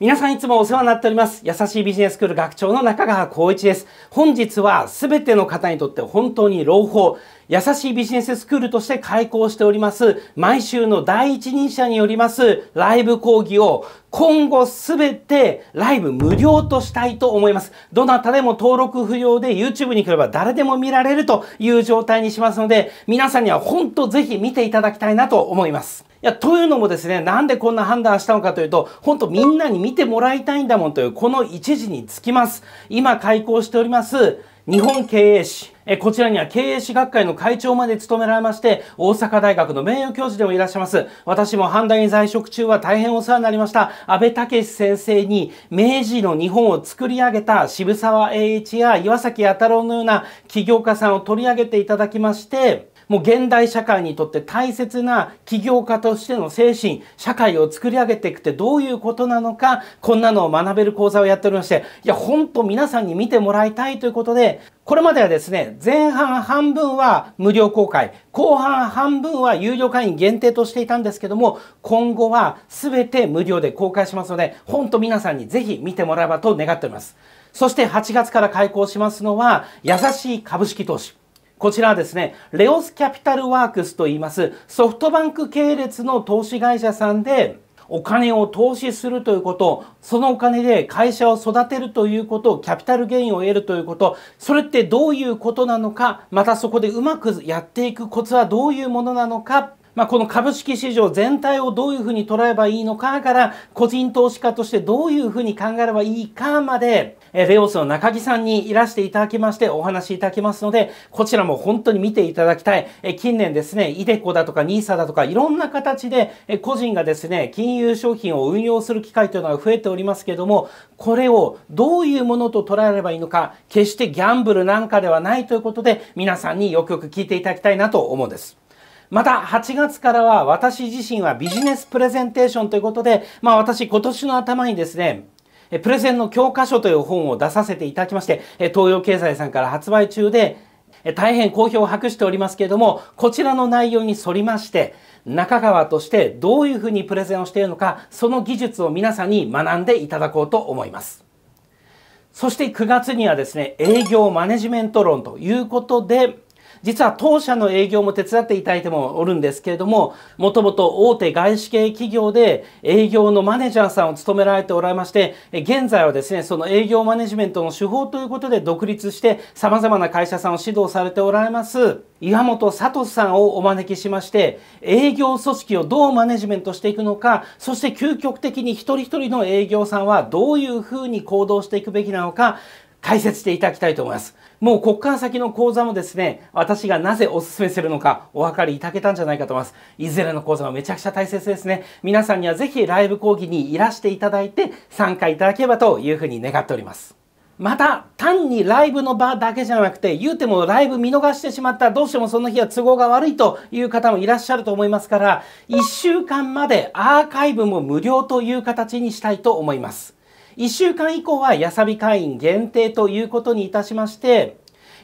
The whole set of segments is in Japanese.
皆さんいつもお世話になっております。優しいビジネススクール学長の中川光一です。本日は全ての方にとって本当に朗報、優しいビジネススクールとして開講しております、毎週の第一人者によりますライブ講義を今後すべてライブ無料としたいと思います。どなたでも登録不要で YouTube に来れば誰でも見られるという状態にしますので、皆さんには本当ぜひ見ていただきたいなと思います。や、というのもですね、なんでこんな判断したのかというと、ほんとみんなに見てもらいたいんだもんという、この一時につきます。今開校しております、日本経営史。えこちらには経営士学会の会長まで務められまして、大阪大学の名誉教授でもいらっしゃいます。私も判断に在職中は大変お世話になりました、安部武先生に、明治の日本を作り上げた渋沢栄一や岩崎弥太郎のような起業家さんを取り上げていただきまして、もう現代社会にとって大切な起業家としての精神、社会を作り上げていくってどういうことなのか、こんなのを学べる講座をやっておりまして、いや、ほんと皆さんに見てもらいたいということで、これまではですね、前半半分は無料公開、後半半分は有料会員限定としていたんですけども、今後は全て無料で公開しますので、ほんと皆さんにぜひ見てもらえばと願っております。そして8月から開講しますのは、優しい株式投資。こちらはですね、レオスキャピタルワークスといいます、ソフトバンク系列の投資会社さんで、お金を投資するということ、そのお金で会社を育てるということ、キャピタルゲインを得るということ、それってどういうことなのか、またそこでうまくやっていくコツはどういうものなのか、まあ、この株式市場全体をどういうふうに捉えばいいのかから、個人投資家としてどういうふうに考えればいいかまで、えレオスの中木さんにいらしていただきましてお話しいただきますので、こちらも本当に見ていただきたい。え近年ですね、イデコだとかニーサだとかいろんな形で、え個人がですね、金融商品を運用する機会というのが増えておりますけれども、これをどういうものと捉えればいいのか、決してギャンブルなんかではないということで、皆さんによくよく聞いていただきたいなと思うんです。また8月からは私自身はビジネスプレゼンテーションということで、まあ私今年の頭にですね、プレゼンの教科書という本を出させていただきまして、東洋経済さんから発売中で、大変好評を博しておりますけれども、こちらの内容に沿りまして、中川としてどういうふうにプレゼンをしているのか、その技術を皆さんに学んでいただこうと思います。そして9月にはですね、営業マネジメント論ということで、実は当社の営業も手伝っていただいてもおるんですけれども、もともと大手外資系企業で営業のマネージャーさんを務められておられまして、現在はですね、その営業マネジメントの手法ということで独立して様々な会社さんを指導されておられます、岩本聡さんをお招きしまして、営業組織をどうマネジメントしていくのか、そして究極的に一人一人の営業さんはどういうふうに行動していくべきなのか、解説していただきたいと思います。もうこっから先の講座もですね、私がなぜお勧めするのかお分かりいただけたんじゃないかと思います。いずれの講座もめちゃくちゃ大切ですね。皆さんにはぜひライブ講義にいらしていただいて参加いただければというふうに願っております。また、単にライブの場だけじゃなくて、言うてもライブ見逃してしまった、どうしてもその日は都合が悪いという方もいらっしゃると思いますから、1週間までアーカイブも無料という形にしたいと思います。1週間以降はやさび会員限定ということにいたしまして、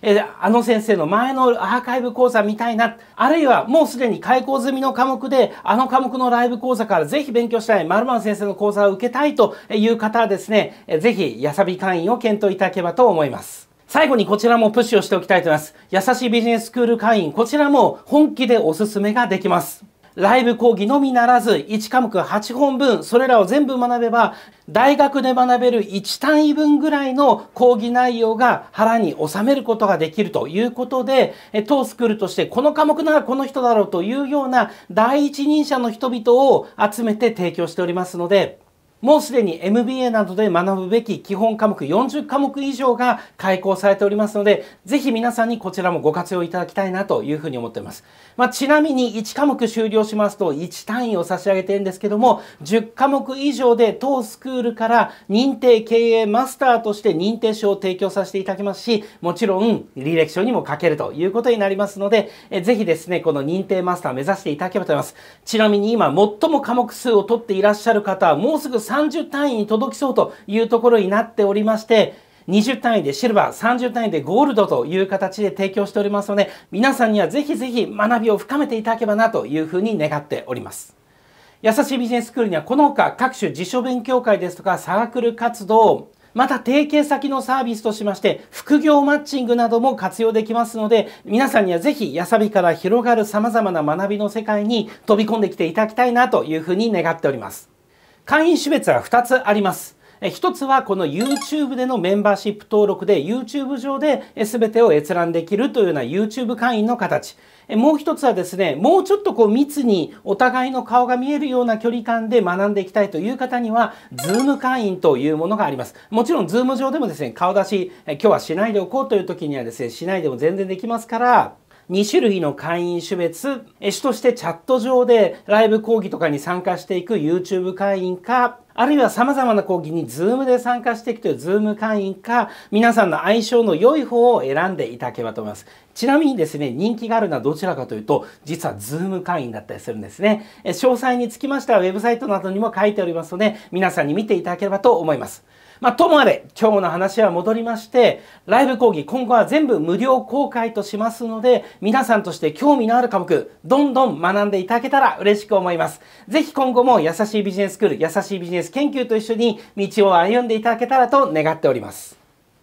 えー、あの先生の前のアーカイブ講座みたいな、あるいはもうすでに開講済みの科目で、あの科目のライブ講座からぜひ勉強したい、丸々先生の講座を受けたいという方はですね、ぜひ、やさび会員を検討いただければと思います。最後にこちらもプッシュをしておきたいと思います。優しいビジネススクール会員、こちらも本気でおすすめができます。ライブ講義のみならず、1科目8本分、それらを全部学べば、大学で学べる1単位分ぐらいの講義内容が腹に収めることができるということで、当スクールとしてこの科目ならこの人だろうというような第一人者の人々を集めて提供しておりますので、もうすでに MBA などで学ぶべき基本科目40科目以上が開講されておりますので、ぜひ皆さんにこちらもご活用いただきたいなというふうに思っています。まあ、ちなみに1科目終了しますと1単位を差し上げているんですけども、10科目以上で当スクールから認定経営マスターとして認定証を提供させていただきますし、もちろん履歴書にも書けるということになりますので、えぜひですね、この認定マスター目指していただければと思います。ちなみに今最も科目数を取っていらっしゃる方はもうすぐ30単位に届きそうというところになっておりまして、20単位でシルバー、30単位でゴールドという形で提供しておりますので、皆さんにはぜひぜひ学びを深めていただければなというふうに願っております。優しいビジネススクールにはこの他各種辞書勉強会ですとかサークル活動、また提携先のサービスとしまして副業マッチングなども活用できますので皆さんにはぜひやさびから広がる様々な学びの世界に飛び込んできていただきたいなというふうに願っております。会員種別は2つあります。一つはこの YouTube でのメンバーシップ登録で YouTube 上で全てを閲覧できるというような YouTube 会員の形。もう一つはですね、もうちょっとこう密にお互いの顔が見えるような距離感で学んでいきたいという方には、Zoom 会員というものがあります。もちろん Zoom 上でもですね、顔出し、今日はしないでおこうという時にはですね、しないでも全然できますから、2種類の会員種別、主としてチャット上でライブ講義とかに参加していく YouTube 会員か、あるいは様々な講義に Zoom で参加していくという Zoom 会員か、皆さんの相性の良い方を選んでいただければと思います。ちなみにですね、人気があるのはどちらかというと、実は Zoom 会員だったりするんですね。詳細につきましては、ウェブサイトなどにも書いておりますので、皆さんに見ていただければと思います。まあ、ともあれ、今日の話は戻りまして、ライブ講義、今後は全部無料公開としますので、皆さんとして興味のある科目、どんどん学んでいただけたら嬉しく思います。ぜひ今後も優しいビジネススクール、優しいビジネス研究と一緒に道を歩んでいただけたらと願っております。